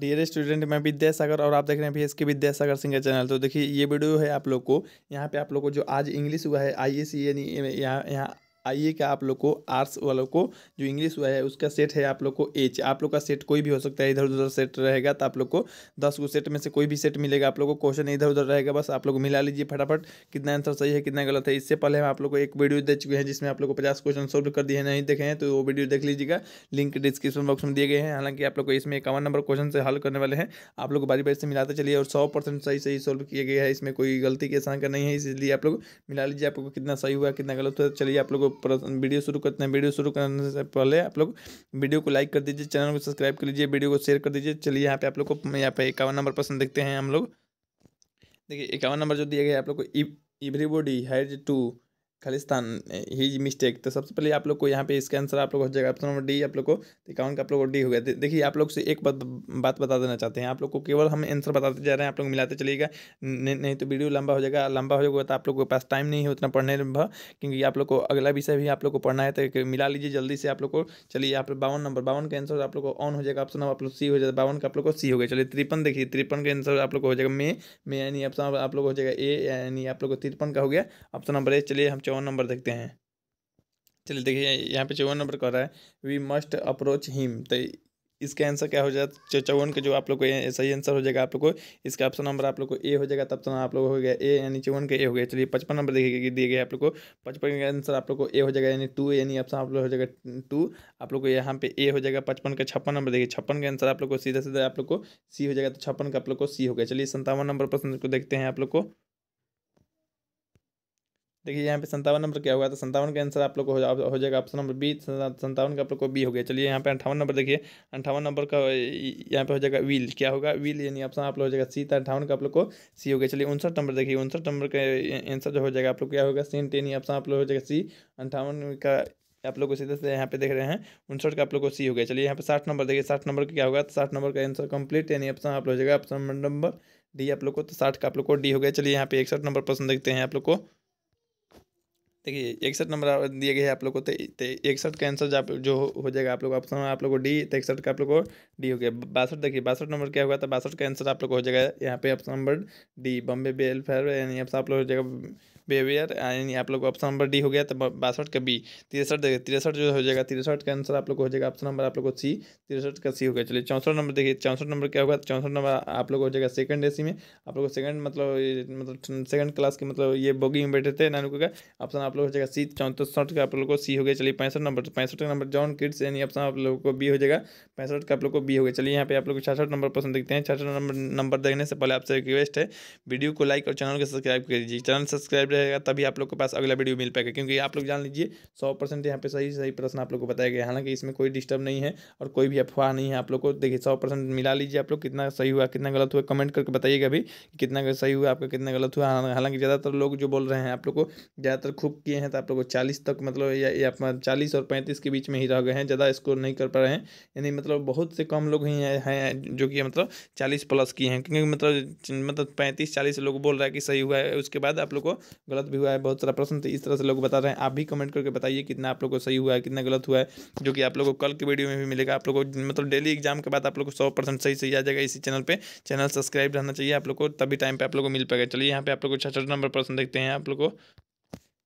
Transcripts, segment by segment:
dear student मैं विद्यासागर और आप देख रहे हैं भी एस के विद्यासागर सिंगर चैनल तो देखिए ये वीडियो है आप लोग को यहाँ पे आप लोग को जो आज इंग्लिश हुआ है आई e, ए सी यानी यहाँ यहाँ आइए का आप लोग को आर्ट्स वालों को जो इंग्लिश हुआ है उसका सेट है आप लोग को एच आप लोग का सेट कोई भी हो सकता है इधर उधर सेट रहेगा तो आप लोग को दस गो सेट में से कोई भी सेट मिलेगा आप लोग को क्वेश्चन इधर उधर रहेगा बस आप लोग मिला लीजिए फटाफट कितना आंसर सही है कितना गलत है इससे पहले हम आप लोग को एक वीडियो दे चुके हैं जिसमें आप लोग को पचास क्वेश्चन सोल्व कर दिए नहीं देखे हैं तो वो वीडियो देख लीजिएगा लिंक डिस्क्रिप्शन बॉक्स में दिए गए हैं हालांकि आप लोग को इसमें इक्यावन नंबर क्वेश्चन से हल करने वाले हैं आप लोग बारी बारी से मिलाते चलिए और सौ परसेंट सही सही सोल्व किया गया है इसमें कोई गलती की आशंका नहीं है इसलिए आप लोग मिला लीजिए आपको कितना सही हुआ कितना गलत हुआ चलिए आप लोग वीडियो शुरू करते हैं वीडियो शुरू करने से पहले आप लोग वीडियो को लाइक कर दीजिए चैनल को सब्सक्राइब कर लीजिए वीडियो को शेयर कर दीजिए चलिए यहाँ पे आप लोग को यहाँ पे इक्यावन नंबर पसंद देखते हैं हम लोग देखिए इक्यावन नंबर जो दिया गया आप लोग को इवरी हैज टू खालिस्तान ही मिस्टेक तो सबसे पहले आप लोग को यहाँ पे इसका आंसर आप लोग हो जाएगा ऑप्शन नंबर डी आप लोग को अकाउंट का आप लोग को डी हो गया दे, देखिए आप लोग से एक बात बात बता देना चाहते हैं आप लोग को केवल हम आंसर बताते जा रहे हैं आप लोग मिलाते चलिएगा नहीं तो वीडियो लंबा हो जाएगा लंबा हो जाएगा तो आप लोग के पास टाइम नहीं है उतना पढ़ने लंबा क्योंकि आप लोग को अगला विषय भी आप लोग को पढ़ना है तो मिला लीजिए जल्दी से आप लोग को चलिए आप बावन नंबर बावन का आंसर आप लोग को ऑन हो जाएगा ऑप्शन नंबर आप लोग सी हो जाएगा बावन का आप लोग को सी हो गया चलिए तिरपन देखिए तिरपन का आंसर आप लोग को हो जाएगा मे मे यानी ऑप्शन आप लोग हो जाएगा ए यानी आप लोग को तिरपन का हो गया ऑप्शन नंबर ए चलिए हम चौवन नंबर देखते हैं चलिए देखिए यहाँ पे चौवन नंबर कह रहा है वी मस्ट अप्रोच हिम तो इसका आंसर क्या हो जाएगा चौवन का जो आप लोग को सही आंसर हो जाएगा आप लोग को इसका ऑप्शन नंबर आप लोग को ए हो जाएगा तब तो आप लोग हो गया ए यानी चौवन का ए हो गया चलिए पचपन नंबर देखिए दिए गए आप लोग को पचपन का आंसर आप लोग को ए हो जाएगा यानी टू यानी ऑप्शन आप लोग हो जाएगा टू आप लोग को यहाँ पे ए हो जाएगा पचपन का छप्पन नंबर देखिए छप्पन का आंसर आप लोग को सीधा सीधा आप लोग को सी हो जाएगा तो छप्पन का आप लोग को सी हो गया चलिए संतावन नंबर प्रश्न को देखते हैं आप लोग को देखिए यहाँ पे संतावन नंबर क्या होगा तो संतावन का आंसर आप लोग को हो, जा, हो जाएगा ऑप्शन नंबर बी संतावन का आप लोग को बी हो गया चलिए यहाँ पे अंठावन नंबर देखिए अंठावन नंबर का यहाँ पे हो जाएगा व्हील क्या होगा व्हील यानी ऑप्शन आप लोग हो जाएगा सी तो अंठावन का आप लोग को सी हो गया चलिए उनसठ नंबर देखिए उनसठ नंबर का आंसर जो हो जाएगा आप लोग क्या होगा सीन टेन ऑप्शन आप लोग हो जाएगा सी अंठावन का आप लोग को सीधे से यहाँ पे देख रहे हैं उनसठ का आप लोग को सी हो गया चलिए यहाँ पे साठ नंबर देखिए साठ नंबर का क्या होगा तो साठ नंबर का आंसर कंप्लीट यानी ऑप्शन आप लोग हो जाएगा ऑप्शन नंबर डी आप लोग को तो साठ का आप लोग को डी हो गया चलिए यहाँ पे इकसठ नंबर प्रश्न देखते हैं आप लोग को देखिए इकसठ नंबर दिए गए हैं आप लोग को तो, तो इकसठ का आंसर आप जो हो जाएगा आप लोग ऑप्शन आप लोग को डी तो इकसठ का आप लोग को डी हो गया बासठ देखिए बासठ नंबर क्या होगा तो बासठ का आंसर आप लोग को हो जाएगा यहाँ पे option number D Bombay fair यानी आप लोग हो जाएगा बिहेवियर यानी आप लोग ऑप्शन नंबर डी हो गया तो बासठ का बी तिरसठ देखिए तिरसठ जो हो जाएगा तिरसठ का आंसर आप लोग हो जाएगा ऑप्शन नंबर आप लोग को सी तिरसठ का सी हो गया चलिए चौंसठ नंबर देखिए चौंसठ नंबर क्या होगा चौंसठ नंबर आप लोग हो जाएगा सेकंड ए में आप लोग सेकंड मतलब मतलब सेकंड क्लास के मतलब ये बोगी में बैठे थे नानू का ऑप्शन आप लोग हो जाएगा सी चौंसठ का आप लोग को सी हो गया चलिए पैंसठ नंबर पैंसठ का नंबर जॉन किड्स यानी ऑप्शन आप लोग को बी हो जाएगा पैंसठ का आप लोग को बी हो गया चलिए यहाँ पे आप लोग छठ नंबर पसंद देखते हैं छठ नंबर नंबर देखने से पहले आपसे रिक्वेस्ट है वीडियो को लाइक और चैनल को सब्सक्राइब कीजिए चैनल सब्सक्राइब रहेगा तभी आप लोग के पास अगला वीडियो मिल पाएगा क्योंकि आप लोग जान लीजिए सौ परसेंट यहाँ पे सही सही प्रश्न आप लोग को बताया गया हालांकि इसमें कोई डिस्टर्ब नहीं है और कोई भी अफवाह नहीं है आप लोग को देखिए सौ परसेंट मिला लीजिए आप लोग कितना सही हुआ कितना गलत हुआ कमेंट करके बताइएगा भी कितना सही हुआ आपका कितना गलत हुआ हालांकि ज़्यादातर लोग जो बोल रहे हैं आप लोग को ज़्यादातर खूब किए हैं तो आप लोग को चालीस तक मतलब या चालीस और पैंतीस के बीच में ही रह गए हैं ज़्यादा स्कोर नहीं कर पा रहे हैं यानी मतलब बहुत से कम लोग ही हैं जो कि मतलब चालीस प्लस किए हैं क्योंकि मतलब मतलब पैंतीस चालीस लोग बोल रहा है कि सही हुआ है उसके बाद आप लोग को गलत भी हुआ है बहुत सारा प्रश्न थे इस तरह से लोग बता रहे हैं आप भी कमेंट करके बताइए कितना आप लोग को सही हुआ है कितना गलत हुआ है जो कि आप लोग को कल की वीडियो में भी मिलेगा आप लोग को मतलब डेली एग्जाम के बाद आप लोग को सौ परसेंट सही सही आ जाएगा इसी चैनल पर चैनल सब्सक्राइब रहना चाहिए आप लोग को तभी टाइम पर आप लोग को मिल पाएगा चलिए यहाँ पे आप लोग को छठ नंबर प्रश्न देखते हैं आप लोग को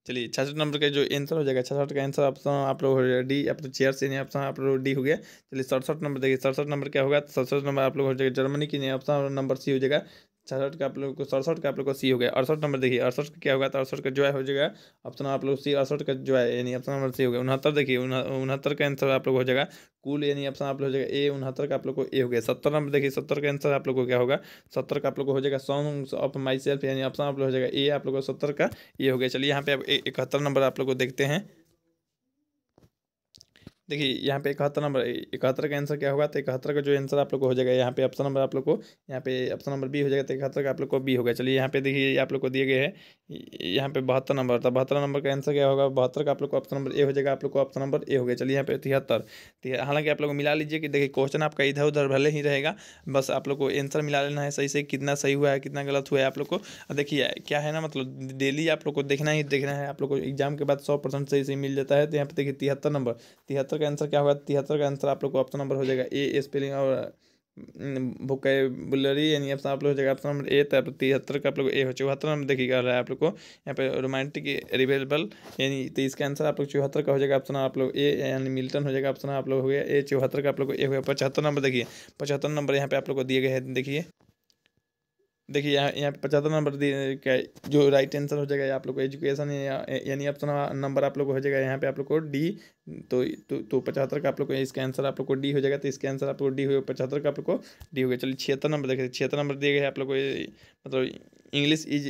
चलिए छठ नंबर का जो आंसर हो जाएगा छठ का आंसर ऑप्शन आप लोग हो डी आप लोग चेयर से नहीं ऑप्शन आप लोग डी हो गया चलिए सड़सठ नंबर देखिए सड़सठ नंबर क्या होगा सड़सठ नंबर आप लोग हो जाएगा जर्मनी की नहीं ऑप्शन नंबर सी हो जाएगा छसठ का आप लोग को सड़सठ का आप लोग को सी हो गया अड़सठ नंबर देखिए अड़सठ का क्या होगा तो अड़सठ का जो है हो जाएगा ऑप्शन आप लोग सी अड़सठ का जो है यानी ऑप्शन नंबर सी हो गया उनहत्तर देखिए उनहत्तर का आंसर आप लोग हो जाएगा कुल यानी ऑप्शन आप लोग हो जाएगा ए उनहत्तर का आप लोग को ए हो गया सत्तर नंबर देखिए सत्तर का आंसर आप लोग को क्या होगा सत्तर का आप लोग को हो जाएगा सॉन्ग ऑफ माई सेल्फ यानी ऑप्शन आप लोग हो जाएगा ए आप लोग को सत्तर का ए हो गया चलिए यहाँ पे आप इकहत्तर नंबर आप लोग को देखते हैं देखिए यहाँ पे इकहत्तर नंबर इकहत्तर का आंसर क्या होगा तो इकहत्तर का जो आंसर आप लोग को हो जाएगा यहाँ पे ऑप्शन नंबर आप लोग को यहाँ पे ऑप्शन नंबर बी हो जाएगा तो इकहत्तर का आप लोग को बी होगा चलिए यहाँ पे देखिए आप लोग को दिए गए हैं यहाँ पे बहत्तर नंबर तो बहत्तर नंबर का आंसर क्या होगा बहत्तर का आप लोग को ऑप्शन नंबर ए हो जाएगा आप लोग को ऑप्शन नंबर ए हो गया चलिए यहाँ पे तिहत्तर हालांकि आप लोग मिला लीजिए कि देखिए क्वेश्चन आपका इधर उधर भले ही रहेगा बस आप लोग को आंसर मिला लेना है सही से कितना सही हुआ है कितना गलत हुआ है आप लोग को देखिए क्या है ना मतलब डेली आप लोग को देखना ही देखना है आप लोग को एग्जाम के बाद सौ परसेंट सही सही मिल जाता है तो यहाँ पे देखिए तिहत्तर नंबर तिहत्तर का आंसर क्या होगा तिहत्तर का आंसर आप लोग को ऑप्शन नंबर हो जाएगा ए स्पेलिंग और बुकेबुलरी हम्म, यानी ऑप्शन तो आप लोग हो जाएगा ऑप्शन नंबर ए तो तिहत्तर का आप लोग ए हो चौहत्तर नंबर देखिएगा रहा है आप लोग को यहाँ पे रोमांटिक रिवेलेबल यानी तो इसका आंसर आप लोग चौहत्तर का हो जाएगा ऑप्शन आप लोग ए यानी मिल्टन हो जाएगा ऑप्शन आप लोग हो गया ए चौहत्तर का आप लोग को ए हो गया पचहत्तर नंबर देखिए पचहत्तर नंबर यहाँ पे आप लोग को दिए गए हैं देखिए देखिए यहाँ यहाँ पचहत्तर नंबर का जो राइट आंसर हो जाएगा आप लोग को एजुकेशन यानी ऑप्शन नंबर आप लोग को हो जाएगा यहाँ पे आप लोग को डी तो, तो तो, पचहत्तर का आप लोग को इसका आंसर आप लोग को डी हो जाएगा तो इसका आंसर आप लोग डी हो पचहत्तर का आप लोग को डी हो गया चलिए छिहत्तर नंबर देखिए छिहत्तर नंबर दिए गए आप लोग को मतलब इंग्लिश इज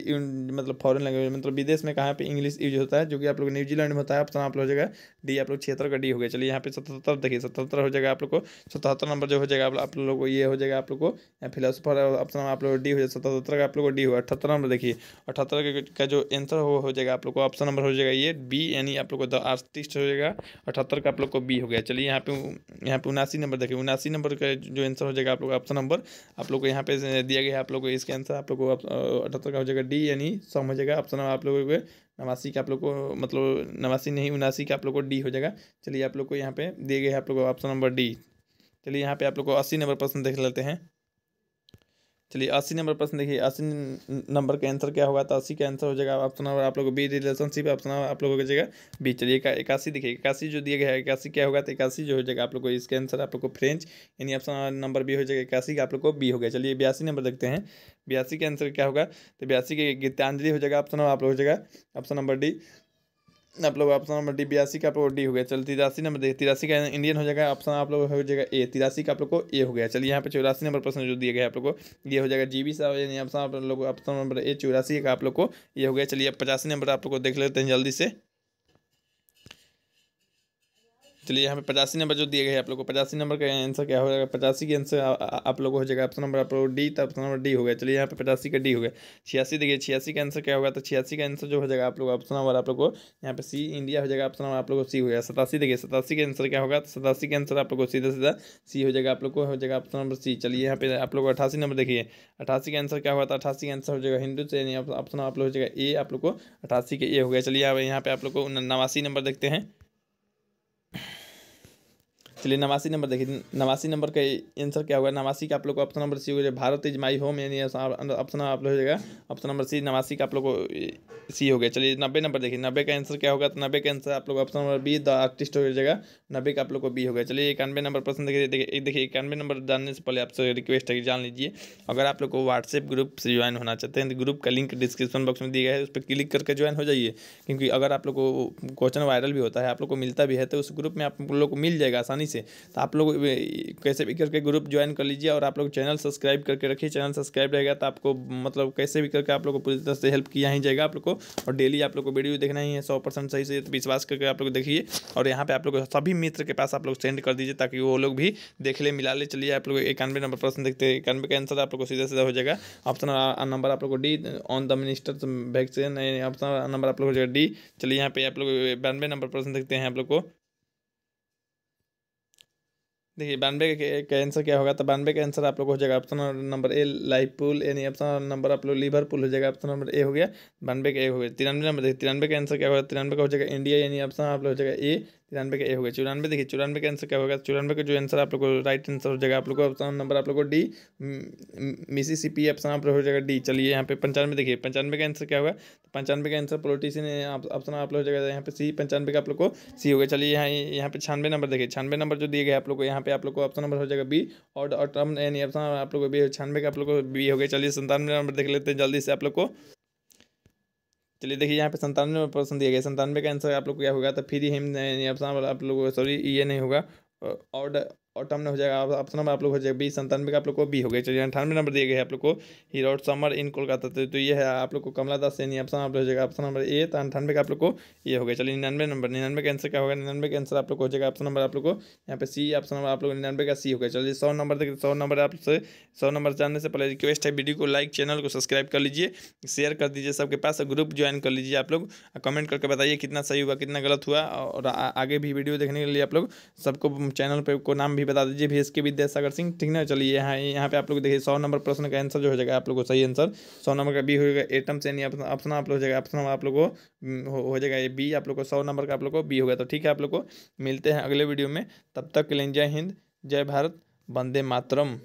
मतलब फॉरेन लैंग्वेज मतलब विदेश में कहाँ पे इंग्लिश यूज होता है जो कि आप लोग न्यूजीलैंड में होता है ऑप्शन आप लोग हो जाएगा डी आप लोग छिहत्तर का डी हो गया चलिए यहाँ पे सतहत्तर देखिए सतहत्तर हो जाएगा आप लोग को सतहत्तर नंबर जो हो जाएगा आप लोग को ये हो जाएगा आप लोग को या फिलोसफर ऑप्शन आप लोग डी हो जाएगा सतहत्तर का आप लोग को डी हो अठहत्तर नंबर देखिए अठहत्तर का जो आंसर हो जाएगा आप लोग को ऑप्शन नंबर हो जाएगा ये बी यानी आप लोग को द आर्टिस्ट हो जाएगा अठहत्तर का आप लोग को बी हो गया चलिए यहाँ पे यहाँ पे उनासी नंबर देखिए उनासी नंबर का जो आंसर हो जाएगा आप लोग ऑप्शन नंबर आप लोग को यहाँ पे दिया गया है आप लोग को इसका आंसर आप लोग को अठहत्तर का हो जाएगा डी यानी सम हो जाएगा ऑप्शन आप लोगों को नवासी का आप लोग को मतलब नवासी नहीं उनासी का आप लोग को डी हो जाएगा चलिए आप लोग को यहाँ पे दिए गए आप लोग को ऑप्शन नंबर डी चलिए यहाँ पे आप लोग को अस्सी नंबर प्रश्न देख लेते हैं चलिए अस्सी नंबर प्रश्न देखिए अस्सी नंबर का आंसर क्या होगा तो अस्सी का आंसर हो जाएगा ऑप्शन नंबर आप लोगों को बी रिलेशनशिप ऑप्शन नंबर आप लोगों को जाएगा बी चलिए इक्यासी देखिए इक्यासी जो दिया गया है इक्यासी क्या होगा तो इक्यासी जो हो जाएगा आप लोग को इसका आंसर आप लोग को फ्रेंच यानी ऑप्शन नंबर बी हो जाएगा इक्यासी का आप लोग को बी हो गया चलिए बयासी नंबर देखते हैं बयासी का आंसर क्या होगा तो बयासी के गीतांजलि हो जाएगा ऑप्शन नंबर आप लोग हो जाएगा ऑप्शन नंबर डी आप लोग ऑप्शन नंबर डी बयासी का आप लोग डी हो गया चल तिरासी नंबर देखिए तिरासी का इंडियन हो जाएगा ऑप्शन आप लोग हो जाएगा ए तिरासी का आप लोग को ए हो गया चलिए यहाँ पे चौरासी नंबर प्रश्न जो दिया गया आप लोग को ये हो जाएगा जी बी सा ऑप्शन आप लोग ऑप्शन नंबर ए चौरासी का आप लोग को ये हो गया चलिए अब पचासी नंबर आप लोग को देख लेते हैं जल्दी से चलिए यहाँ पे पचासी नंबर जो दिए गए आप लोग को पचासी नंबर का आंसर क्या हो जाएगा पचासी के आंसर आप लोगों हो जाएगा ऑप्शन नंबर आप लोग डी तो ऑप्शन नंबर डी हो गया चलिए यहाँ पे पचासी का डी हो गया छियासी देखिए छियासी का आंसर क्या होगा तो छियासी का आंसर जो हो जाएगा आप लोग ऑप्शन नंबर आप लोग को यहाँ पे सी इंडिया हो जाएगा ऑप्शन नंबर आप लोग को सी हो गया सतासी देखिए सतासी का आंसर क्या होगा तो सतासी का आंसर आप लोग को सीधा सीधा सी हो जाएगा आप लोग को हो जाएगा ऑप्शन नंबर सी चलिए यहाँ पे आप लोग अठासी नंबर देखिए अठासी का आंसर क्या होगा तो अठासी का आंसर हो जाएगा हिंदू से ऑप्शन आप लोग हो जाएगा ए आप लोग को अठासी के ए हो गया चलिए यहाँ पे आप लोग को नवासी नंबर देखते हैं चलिए नवासी नंबर देखिए नवासी नंबर का आंसर क्या होगा नवासी का आप लोग को ऑप्शन नंबर सी हो जाएगा भारत इज माई होम यानी ऑप्शन आप लोग हो जाएगा ऑप्शन नंबर सी नवासी का आप लोग को सी हो गया चलिए नब्बे नंबर देखिए नब्बे का आंसर क्या होगा तो नब्बे का आंसर आप लोग option number B the artist हो जाएगा नब्बे का आप लोग को बी हो गया चलिए इक्यानवे नंबर प्रश्न देखिए देखिए इक्यानवे नंबर जानने से पहले आपसे रिक्वेस्ट है कि जान लीजिए अगर आप लोग को व्हाट्सएप ग्रुप से ज्वाइन होना चाहते हैं तो ग्रुप का लिंक डिस्क्रिप्शन बॉक्स में दिया है उस पर क्लिक करके ज्वाइन हो जाइए क्योंकि अगर आप लोग को क्वेश्चन वायरल भी होता है आप लोग को मिलता भी है तो उस ग्रुप में आप लोग को मिल जाएगा आसानी से तो आप लोग कैसे भी करके ग्रुप ज्वाइन कर लीजिए और आप लोग चैनल सब्सक्राइब करके रखिए चैनल सब्सक्राइब रहेगा तो आपको मतलब कैसे भी करके आप लोग को पूरी तरह से हेल्प किया ही जाएगा आप लोग को और डेली आप लोग को वीडियो देखना ही है सौ परसेंट सही से विश्वास करके आप लोग देखिए और यहाँ पर आप लोग सभी मित्र के पास आप लोग सेंड कर दीजिए ताकि वो लोग भी देख ले मिला ले चलिए आप लोग इक्यानवे नंबर प्रश्न देखते हैं इक्यानवे का आंसर आप लोग को सीधा सीधा हो जाएगा ऑप्शन नंबर आप लोग को D on the minister vaccine option number आप लोग हो डी चलिए यहाँ पे आप लोग बयानवे नंबर प्रश्न देखते हैं आप लोग को देखिए बानवे का आंसर क्या होगा तो बानवे का आंसर आप लोग हो जाएगा option number A life pull यानी ऑप्शन नंबर आप लोग लीवर पुल हो जाएगा ऑप्शन नंबर ए हो गया बानवे का ए हो गया तिरानवे नंबर देखिए तिरानवे का आंसर क्या होगा तिरानवे का हो जाएगा इंडिया यानी ऑप्शन आप लोग हो जाएगा ए तिरानवे का ए हो गया चौरानवे देखिए चौरानवे का आंसर क्या होगा चौरानवे का जो आंसर आप लोग को राइट आंसर हो जाएगा आप लोग को ऑप्शन नंबर आप लोग को डी पी ऑप्शन आप लोग हो जाएगा डी चलिए यहाँ पे पंचानवे देखिए पंचानवे का आंसर क्या होगा तो पंचानवे का आंसर पोलिटिशियन ऑप्शन आप लोग हो जाएगा यहाँ पे सी पंचानवे का आप लोग को सी हो गया चलिए यहाँ यहाँ पे छानवे नंबर देखिए छानवे नंबर जो दिए गए आप लोग को यहाँ पे आप लोग को ऑप्शन नंबर हो जाएगा बी और टर्म एन ऑप्शन आप लोग को बी छानवे का आप लोग को बी हो गया चलिए संतानवे नंबर देख लेते हैं जल्दी से आप लोग को चलिए देखिए यहाँ पे संतानवे प्रश्न दिया गया संतानवे का आंसर आप लोग को क्या होगा तो फिर ही हिम नहीं आप लोग सॉरी ये नहीं होगा ऑर्डर और टर्म हो जाएगा ऑप्शन नंबर आप लोग हो जाएगा बी संतानवे का आप लोग को बी हो गया चलिए अठानवे नंबर दिए गए आप लोग को हीरोड समर इन कोलकाता तो, तो ये है आप लोग को कमला दास सैनी ऑप्शन आप लोग हो जाएगा ऑप्शन नंबर ए तो अठानवे का आप लोग को ये हो गया चलिए निन्यानवे नंबर निन्यानवे का आंसर क्या होगा निन्यानवे का आंसर आप लोग हो जाएगा ऑप्शन नंबर आप लोग को यहाँ पे सी ऑप्शन नंबर आप लोग निन्यानवे का सी हो गया चलिए सौ नंबर देखिए सौ नंबर आपसे सौ नंबर जानने से पहले रिक्वेस्ट है वीडियो को लाइक चैनल को सब्सक्राइब कर लीजिए शेयर कर दीजिए सबके पास ग्रुप ज्वाइन कर लीजिए आप लोग कमेंट करके बताइए कितना सही हुआ कितना गलत हुआ और आगे भी वीडियो देखने के लिए आप लोग सबको चैनल पर को नाम भी बता दीजिए भी एस के विद्यासागर सिंह ठीक ना चलिए यहाँ यहाँ पे आप लोग देखिए सौ नंबर प्रश्न का आंसर जो हो जाएगा आप लोगों को सही आंसर सौ नंबर का बी हो जाएगा एटम से यानी ऑप्शन आप लोग हो जाएगा ऑप्शन आप लोग को हम्म, हो जाएगा ये बी आप लोग को सौ नंबर का आप लोग को बी होगा तो ठीक है आप लोग को मिलते हैं अगले वीडियो में तब तक के लिए जय हिंद जय भारत वंदे मातरम